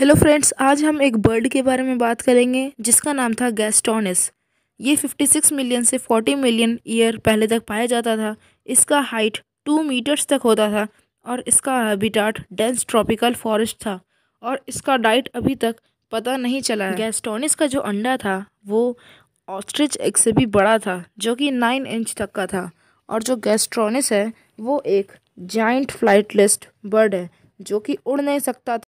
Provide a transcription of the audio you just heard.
hello friends आज हम एक बर्ड के बारे में बात करेंगे जिसका नाम था गैस्टोनिस ये 56 मिलियन से 40 मिलियन ईयर पहले तक पाया जाता था इसका हाइट टू मीटर्स तक होता था और इसका हैबिटाट डेंस ट्रॉपिकल फॉरेस्ट था और इसका डाइट अभी तक पता नहीं चला है गैस्टोनिस का जो अंडा था वो ऑस्ट्रिच एग से भी बड़ा था जो कि नाइन इंच तक का था और जो गैस्ट्रोनिस है वो एक जाइंट फ्लाइट लिस्ट बर्ड है जो कि उड़ नहीं सकता